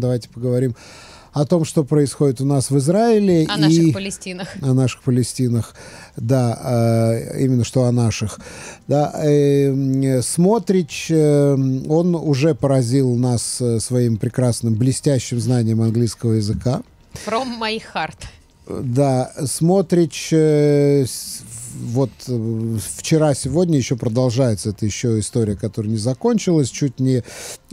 давайте поговорим о том, что происходит у нас в Израиле. О и наших Палестинах. О наших Палестинах, да, э, именно что о наших. Да, эм, Смотрич, эм, он уже поразил нас э, своим прекрасным, блестящим знанием английского языка. From my heart. Да, Смотрич э, вот э, вчера, сегодня еще продолжается эта еще история, которая не закончилась, чуть не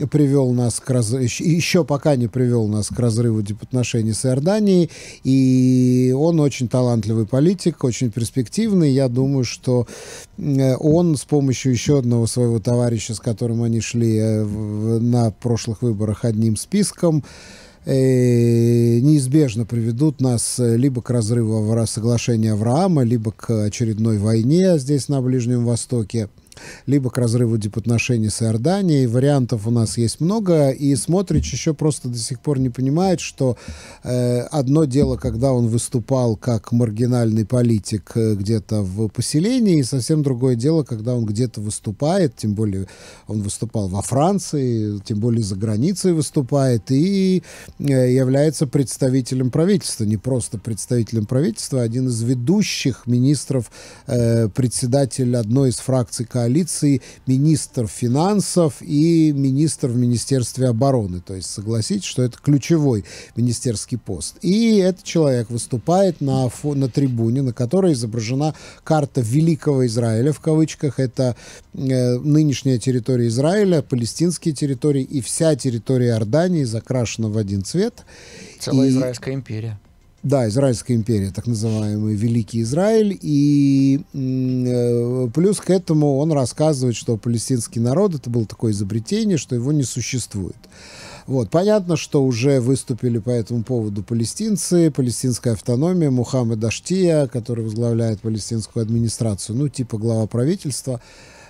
привел нас к раз... еще пока не привел нас к разрыву дипотношений с Иорданией, и он очень талантливый политик, очень перспективный, я думаю, что э, он с помощью еще одного своего товарища, с которым они шли э, на прошлых выборах одним списком, Э, неизбежно приведут нас э, либо к разрыву соглашения Авраама, либо к очередной войне здесь на Ближнем Востоке либо к разрыву дипотношений с Иорданией. Вариантов у нас есть много, и Смотрич еще просто до сих пор не понимает, что э, одно дело, когда он выступал как маргинальный политик э, где-то в поселении, и совсем другое дело, когда он где-то выступает, тем более он выступал во Франции, тем более за границей выступает, и э, является представителем правительства, не просто представителем правительства, а один из ведущих министров, э, председатель одной из фракций КА коалиции министров финансов и министр в Министерстве обороны. То есть согласитесь, что это ключевой министерский пост. И этот человек выступает на, на трибуне, на которой изображена карта Великого Израиля, в кавычках. Это э, нынешняя территория Израиля, палестинские территории и вся территория Иордании закрашена в один цвет. Целая и... Израильская империя. Да, Израильская империя, так называемый Великий Израиль. И э, плюс к этому он рассказывает, что палестинский народ, это было такое изобретение, что его не существует. Вот, понятно, что уже выступили по этому поводу палестинцы, палестинская автономия, Мухаммед Аштия, который возглавляет палестинскую администрацию, ну, типа глава правительства,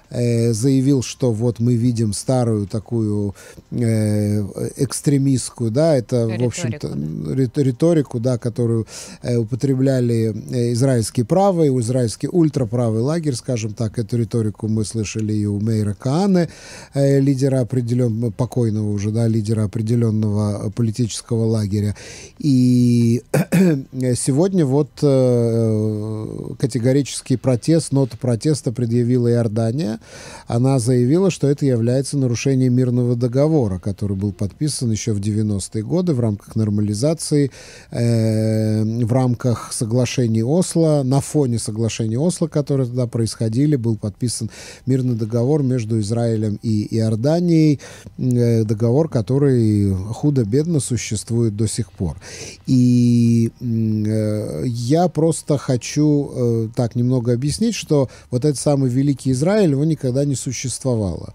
Э, заявил, что вот мы видим старую такую э, экстремистскую, да, это, риторику, в общем-то, да. риторику, да, которую э, употребляли э, израильские правые, израильский ультраправый лагерь, скажем так, эту риторику мы слышали и у Мейра Кааны, э, лидера определенного, покойного уже, да, лидера определенного политического лагеря, и Э, сегодня вот э, категорический протест, нота протеста предъявила Иордания. Она заявила, что это является нарушением мирного договора, который был подписан еще в 90-е годы в рамках нормализации, э, в рамках соглашений Осло, на фоне соглашений Осло, которые тогда происходили, был подписан мирный договор между Израилем и Иорданией, договор, который худо-бедно существует до сих пор. И Э, я просто хочу э, так немного объяснить, что вот этот самый Великий Израиль, его никогда не существовало.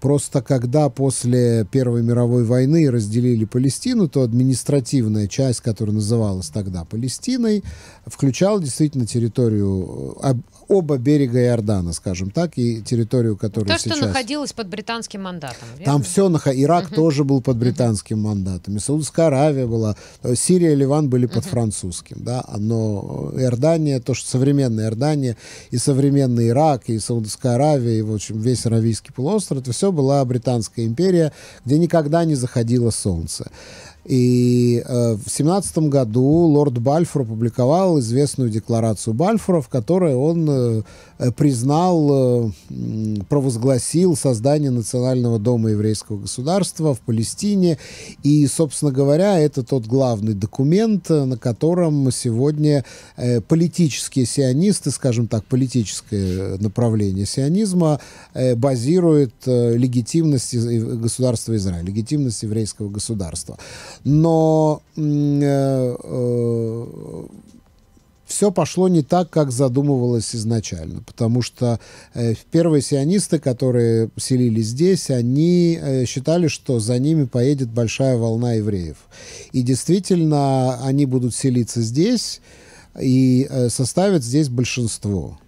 Просто когда после Первой мировой войны разделили Палестину, то административная часть, которая называлась тогда Палестиной, включала действительно территорию э, оба берега Иордана, скажем так, и территорию, которая То, сейчас... То, что находилось под британским мандатом. Верно? Там все, нах... Ирак uh-huh. тоже был под британским мандатом, и Саудовская Аравия была, Сирия, Ливан были под uh-huh. французским, да, но Иордания, то, что современная Иордания, и современный Ирак, и Саудовская Аравия, и, в общем, весь Аравийский полуостров, это все была британская империя, где никогда не заходило солнце. И э, в семнадцатом году лорд Бальфур опубликовал известную декларацию Бальфура, в которой он э, э, признал, э, провозгласил создание Национального дома еврейского государства в Палестине. И, собственно говоря, это тот главный документ, э, на котором сегодня э, политические сионисты, скажем так, политическое э, направление сионизма э, базирует э, легитимность государства Израиля, легитимность еврейского государства но э, э, все пошло не так, как задумывалось изначально, потому что э, первые сионисты, которые селились здесь, они э, считали, что за ними поедет большая волна евреев. И действительно, они будут селиться здесь и э, составят здесь большинство.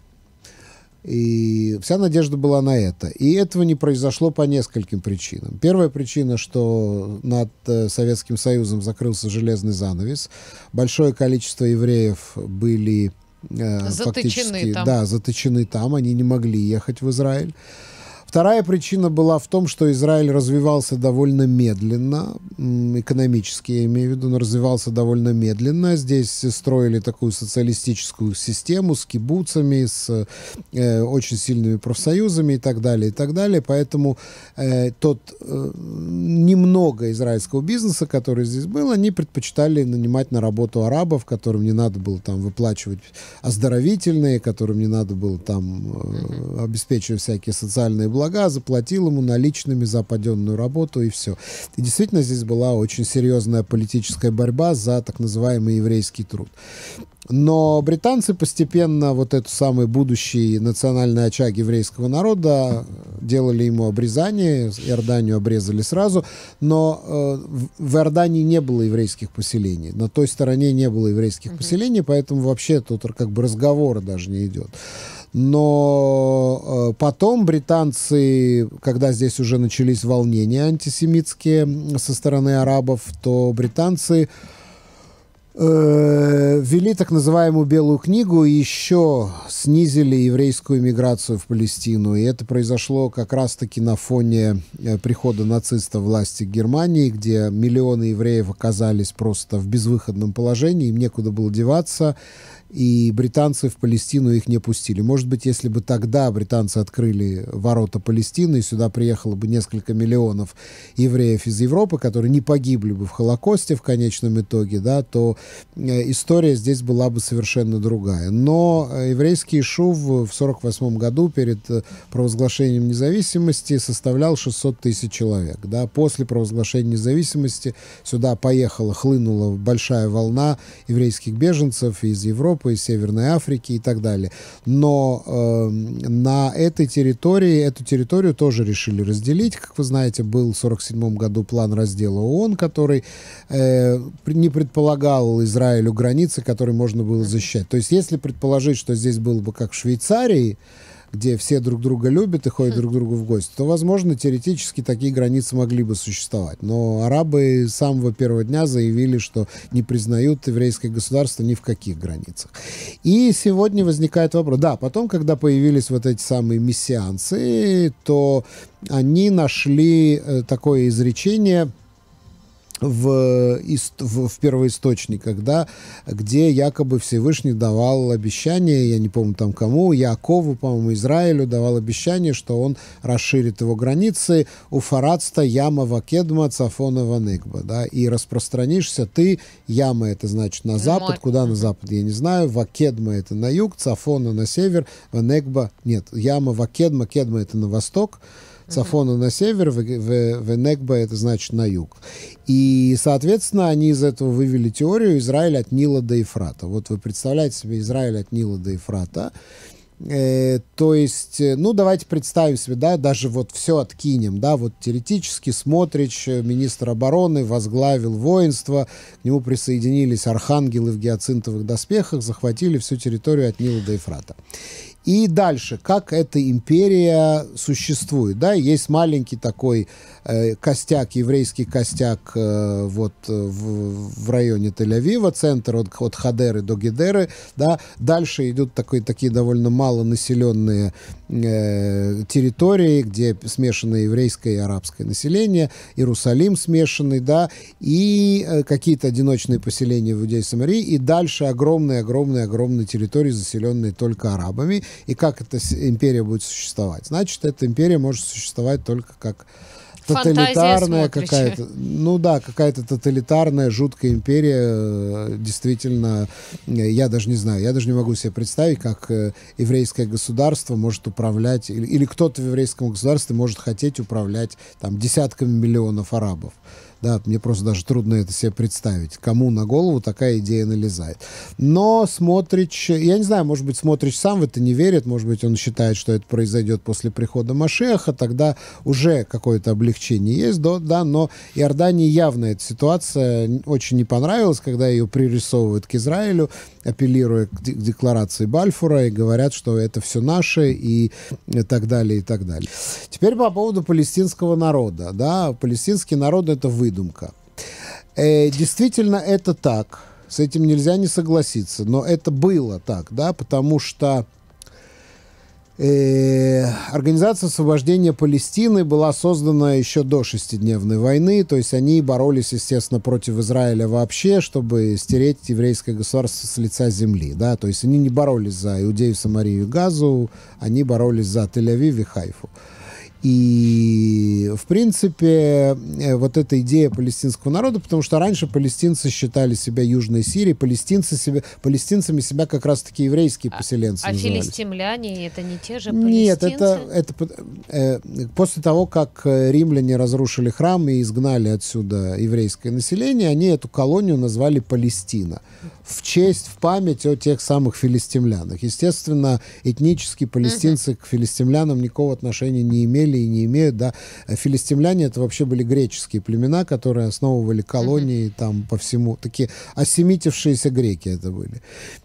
И вся надежда была на это. И этого не произошло по нескольким причинам. Первая причина, что над э, Советским Союзом закрылся железный занавес. Большое количество евреев были э, затычены фактически, там. да, заточены там, они не могли ехать в Израиль. Вторая причина была в том, что Израиль развивался довольно медленно, экономически я имею в виду, он развивался довольно медленно. Здесь строили такую социалистическую систему с кибуцами, с э, очень сильными профсоюзами и так далее, и так далее. Поэтому э, тот э, немного израильского бизнеса, который здесь был, они предпочитали нанимать на работу арабов, которым не надо было там выплачивать оздоровительные, которым не надо было там э, обеспечивать всякие социальные блага, заплатил ему наличными за опаденную работу и все. И действительно здесь была очень серьезная политическая борьба за так называемый еврейский труд. Но британцы постепенно вот эту самый будущий национальный очаг еврейского народа э, делали ему обрезание, Иорданию обрезали сразу, но э, в Иордании не было еврейских поселений, на той стороне не было еврейских mm-hmm. поселений, поэтому вообще тут как бы разговора даже не идет. Но э, потом британцы, когда здесь уже начались волнения антисемитские со стороны арабов, то британцы э, ввели так называемую Белую книгу и еще снизили еврейскую миграцию в Палестину. И это произошло как раз-таки на фоне э, прихода нацистов власти к Германии, где миллионы евреев оказались просто в безвыходном положении, им некуда было деваться и британцы в Палестину их не пустили. Может быть, если бы тогда британцы открыли ворота Палестины, и сюда приехало бы несколько миллионов евреев из Европы, которые не погибли бы в Холокосте в конечном итоге, да, то э, история здесь была бы совершенно другая. Но э, еврейский шув в 1948 году перед э, провозглашением независимости составлял 600 тысяч человек. Да. После провозглашения независимости сюда поехала, хлынула большая волна еврейских беженцев из Европы, Европы, из Северной Африки и так далее. Но э, на этой территории, эту территорию тоже решили разделить. Как вы знаете, был в 1947 году план раздела ООН, который э, не предполагал Израилю границы, которые можно было защищать. То есть, если предположить, что здесь было бы как в Швейцарии, где все друг друга любят и ходят друг к другу в гости, то, возможно, теоретически такие границы могли бы существовать. Но арабы с самого первого дня заявили, что не признают еврейское государство ни в каких границах. И сегодня возникает вопрос. Да, потом, когда появились вот эти самые мессианцы, то они нашли э, такое изречение – в, ист, в, в первоисточниках, да, где якобы Всевышний давал обещание, я не помню там кому, Якову, по-моему, Израилю давал обещание, что он расширит его границы у Фарадста, Яма, Вакедма, Цафона, Ванегба, да, и распространишься ты, Яма, это значит на запад, куда на запад, я не знаю, Вакедма это на юг, Цафона на север, Ванегба, нет, Яма, Вакедма, Кедма это на восток, Сафона на север, в, в, это значит на юг. И, соответственно, они из этого вывели теорию Израиль от Нила до Ефрата. Вот вы представляете себе Израиль от Нила до Ефрата. Э, то есть, э, ну, давайте представим себе, да, даже вот все откинем, да, вот теоретически Смотрич, э, министр обороны, возглавил воинство, к нему присоединились архангелы в гиацинтовых доспехах, захватили всю территорию от Нила до Ефрата. И дальше, как эта империя существует. Да, есть маленький такой э, костяк, еврейский костяк э, вот э, в, в районе Тель-Авива, центр от, от Хадеры до Гедеры. Да. Дальше идут такой, такие довольно малонаселенные э, территории, где смешанное еврейское и арабское население, Иерусалим смешанный, да, и э, какие-то одиночные поселения в Иудеи Самарии, и дальше огромные-огромные-огромные территории, заселенные только арабами и как эта империя будет существовать. Значит, эта империя может существовать только как тоталитарная какая-то, э. ну да, какая-то тоталитарная жуткая империя, э, действительно, э, я даже не знаю, я даже не могу себе представить, как еврейское государство может управлять, или, или кто-то в еврейском государстве может хотеть управлять там десятками миллионов арабов. Да, мне просто даже трудно это себе представить, кому на голову такая идея налезает. Но Смотрич, я не знаю, может быть, Смотрич сам в это не верит, может быть, он считает, что это произойдет после прихода Машеха, тогда уже какое-то облегчение есть, да, да, но Иордании явно эта ситуация очень не понравилась, когда ее пририсовывают к Израилю, апеллируя к декларации Бальфура и говорят, что это все наше и так далее, и так далее. Теперь по поводу палестинского народа, да, палестинский народ это вы выдумка. Э, действительно, это так. С этим нельзя не согласиться. Но это было так, да, потому что э, Организация освобождения Палестины была создана еще до шестидневной войны, то есть они боролись, естественно, против Израиля вообще, чтобы стереть еврейское государство с лица земли, да, то есть они не боролись за Иудею, Самарию и Газу, они боролись за Тель-Авив и Хайфу. Э, и, в принципе, э, вот эта идея палестинского народа, потому что раньше палестинцы считали себя Южной Сирией, палестинцы себя, палестинцами себя как раз-таки еврейские а, поселенцы А назывались. филистимляне — это не те же палестинцы? Нет, это, это э, после того, как э, римляне разрушили храм и изгнали отсюда еврейское население, они эту колонию назвали Палестина в честь, в память о тех самых филистимлянах. Естественно, этнические палестинцы угу. к филистимлянам никакого отношения не имели имели и не имеют, да. Филистимляне это вообще были греческие племена, которые основывали колонии mm-hmm. там по всему, такие осемитившиеся греки это были.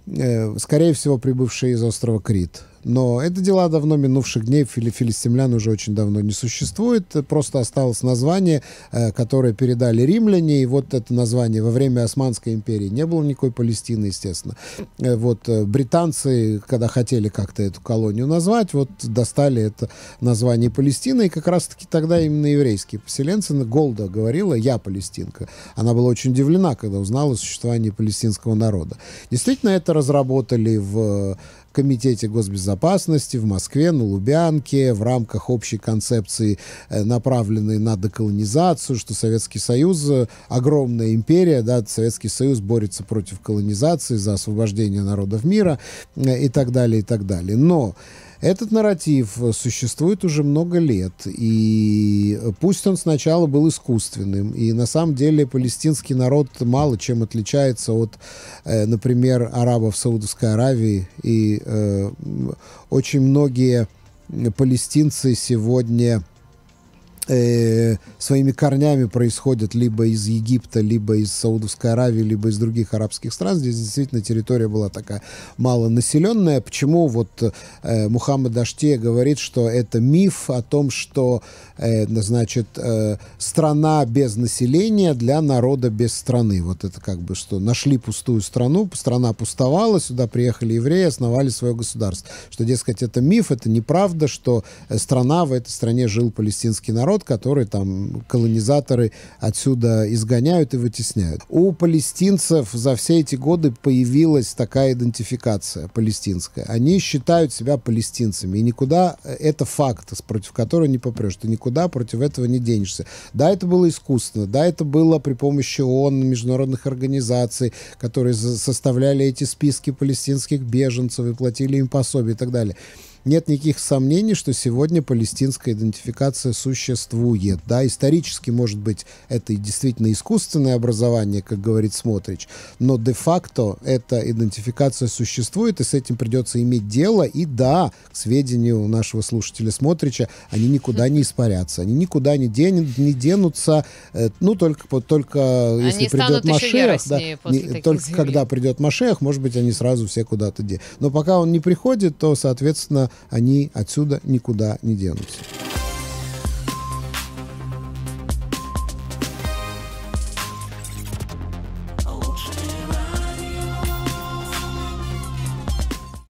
Э, скорее всего, прибывшие из острова Крит но это дела давно минувших дней, фили филистимлян уже очень давно не существует, просто осталось название, э, которое передали римляне, и вот это название во время Османской империи не было никакой Палестины, естественно. Э, вот э, британцы, когда хотели как-то эту колонию назвать, вот достали это название Палестина, и как раз-таки тогда именно еврейские поселенцы, Голда говорила, я палестинка. Она была очень удивлена, когда узнала о существовании палестинского народа. Действительно, это разработали в Комитете госбезопасности в Москве, на Лубянке в рамках общей концепции, э, направленной на деколонизацию, что Советский Союз э, огромная империя, да, Советский Союз борется против колонизации за освобождение народов мира э, и так далее, и так далее. Но этот нарратив э, существует уже много лет, и пусть он сначала был искусственным, и на самом деле палестинский народ мало чем отличается от, э, например, арабов Саудовской Аравии, и э, очень многие палестинцы сегодня Э, своими корнями происходят либо из Египта, либо из Саудовской Аравии, либо из других арабских стран. Здесь действительно территория была такая малонаселенная. Почему вот э, Мухаммад Аште говорит, что это миф о том, что э, значит э, страна без населения для народа без страны. Вот это как бы что нашли пустую страну, страна пустовала, сюда приехали евреи, основали свое государство. Что, дескать, это миф, это неправда, что э, страна в этой стране жил палестинский народ народ, который там колонизаторы отсюда изгоняют и вытесняют. У палестинцев за все эти годы появилась такая идентификация палестинская. Они считают себя палестинцами. И никуда э, это факт, против которого не попрешь. Ты никуда против этого не денешься. Да, это было искусственно. Да, это было при помощи ООН, международных организаций, которые составляли эти списки палестинских беженцев и платили им пособие и так далее нет никаких сомнений, что сегодня палестинская идентификация существует. Да, исторически, может быть, это и действительно искусственное образование, как говорит Смотрич, но де-факто эта идентификация существует, и с этим придется иметь дело. И да, к сведению нашего слушателя Смотрича, они никуда не испарятся, они никуда не, ден, не денутся, э, ну, только, только они если придет Машех, да, только земель. когда придет Машех, может быть, они сразу все куда-то денутся. Но пока он не приходит, то, соответственно, они отсюда никуда не денутся.